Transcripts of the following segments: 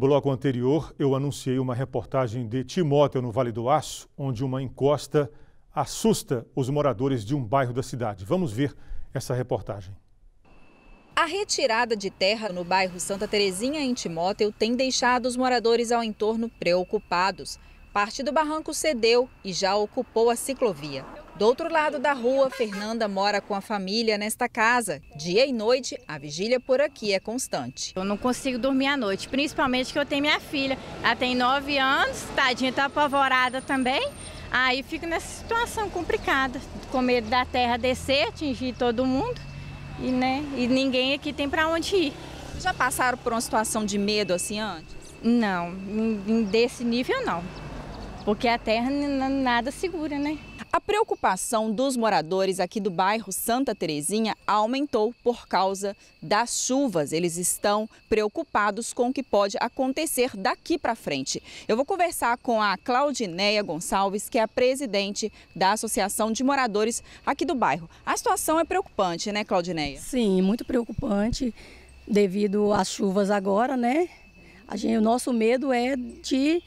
No bloco anterior, eu anunciei uma reportagem de Timóteo no Vale do Aço, onde uma encosta assusta os moradores de um bairro da cidade. Vamos ver essa reportagem. A retirada de terra no bairro Santa Terezinha, em Timóteo, tem deixado os moradores ao entorno preocupados. Parte do barranco cedeu e já ocupou a ciclovia. Do outro lado da rua, Fernanda mora com a família nesta casa. Dia e noite, a vigília por aqui é constante. Eu não consigo dormir à noite, principalmente que eu tenho minha filha. Ela tem nove anos, tadinha, tá apavorada também. Aí fico nessa situação complicada, com medo da terra descer, atingir todo mundo. E, né, e ninguém aqui tem para onde ir. Já passaram por uma situação de medo assim antes? Não, desse nível não. Porque a terra nada segura, né? A preocupação dos moradores aqui do bairro Santa Terezinha aumentou por causa das chuvas. Eles estão preocupados com o que pode acontecer daqui para frente. Eu vou conversar com a Claudineia Gonçalves, que é a presidente da Associação de Moradores aqui do bairro. A situação é preocupante, né, Claudineia? Sim, muito preocupante devido às chuvas agora, né? Gente, o nosso medo é de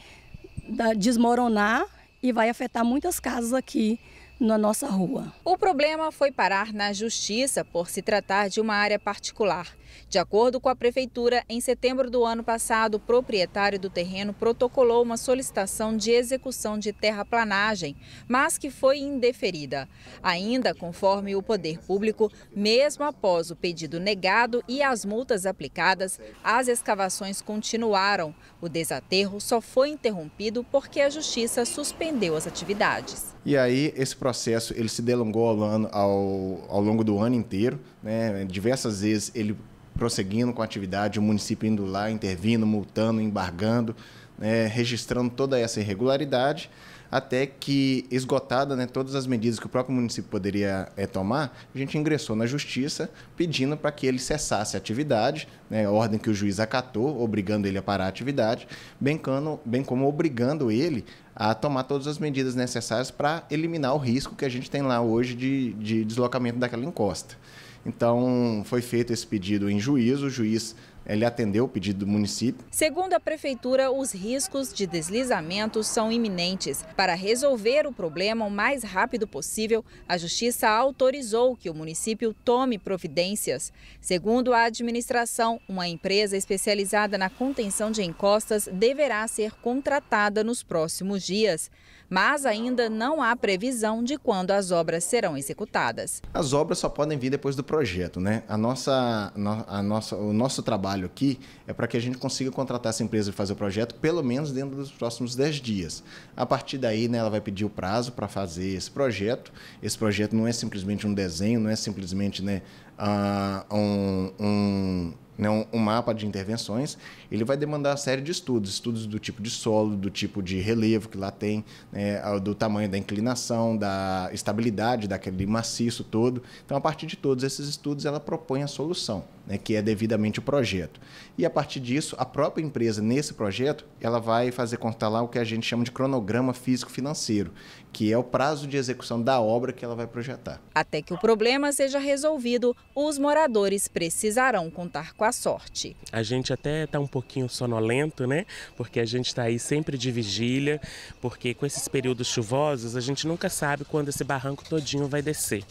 desmoronar e vai afetar muitas casas aqui na nossa rua. O problema foi parar na justiça por se tratar de uma área particular. De acordo com a prefeitura, em setembro do ano passado, o proprietário do terreno protocolou uma solicitação de execução de terraplanagem, mas que foi indeferida. Ainda, conforme o poder público, mesmo após o pedido negado e as multas aplicadas, as escavações continuaram. O desaterro só foi interrompido porque a justiça suspendeu as atividades. E aí, esse processo ele se delongou ao, ao, ao longo do ano inteiro. Né? Diversas vezes ele prosseguindo com a atividade, o município indo lá, intervindo, multando, embargando, né, registrando toda essa irregularidade, até que, esgotada né, todas as medidas que o próprio município poderia é, tomar, a gente ingressou na justiça pedindo para que ele cessasse a atividade, né, ordem que o juiz acatou, obrigando ele a parar a atividade, bem, como bem como obrigando ele a tomar todas as medidas necessárias para eliminar o risco que a gente tem lá hoje de, de deslocamento daquela encosta. Então, foi feito esse pedido em juízo, o juiz ele atendeu o pedido do município. Segundo a prefeitura, os riscos de deslizamentos são iminentes. Para resolver o problema o mais rápido possível, a justiça autorizou que o município tome providências. Segundo a administração, uma empresa especializada na contenção de encostas deverá ser contratada nos próximos dias, mas ainda não há previsão de quando as obras serão executadas. As obras só podem vir depois do projeto, né? A nossa, a nossa, o nosso trabalho trabalho aqui é para que a gente consiga contratar essa empresa e fazer o projeto pelo menos dentro dos próximos 10 dias. A partir daí, né, ela vai pedir o prazo para fazer esse projeto. Esse projeto não é simplesmente um desenho, não é simplesmente né, uh, um, um né, um, um, mapa de intervenções, ele vai demandar uma série de estudos, estudos do tipo de solo, do tipo de relevo que lá tem, né, do tamanho da inclinação, da estabilidade daquele maciço todo. Então, a partir de todos esses estudos, ela propõe a solução, né, que é devidamente o projeto. E a partir disso, a própria empresa, nesse projeto, ela vai fazer constar lá o que a gente chama de cronograma físico-financeiro, que é o prazo de execução da obra que ela vai projetar. Até que o problema seja resolvido, os moradores precisarão contar com com a sorte. A gente até está um pouquinho sonolento, né? Porque a gente está aí sempre de vigília, porque com esses períodos chuvosos a gente nunca sabe quando esse barranco todinho vai descer.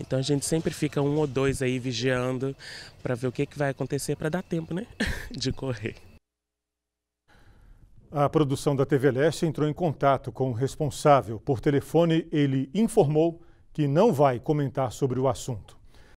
Então a gente sempre fica um ou dois aí vigiando para ver o que, que vai acontecer para dar tempo, né? De correr. A produção da TV Leste entrou em contato com o responsável. Por telefone, ele informou que não vai comentar sobre o assunto.